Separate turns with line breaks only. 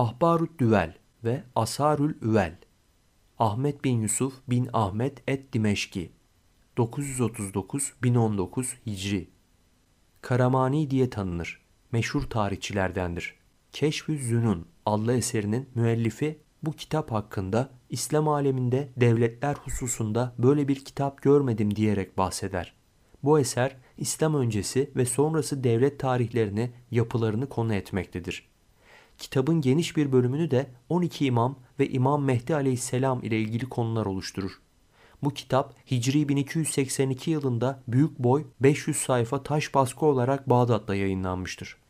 Ahbarut Düvel ve Asarül Üvel Ahmet bin Yusuf bin Ahmet et Dimeşki 939-1019 Hicri Karamani diye tanınır. Meşhur tarihçilerdendir. Keşfü Zünun Allah eserinin müellifi bu kitap hakkında İslam aleminde devletler hususunda böyle bir kitap görmedim diyerek bahseder. Bu eser İslam öncesi ve sonrası devlet tarihlerini, yapılarını konu etmektedir kitabın geniş bir bölümünü de 12 imam ve İmam Mehdi aleyhisselam ile ilgili konular oluşturur. Bu kitap Hicri 1282 yılında büyük boy 500 sayfa taş baskı olarak Bağdat'ta yayınlanmıştır.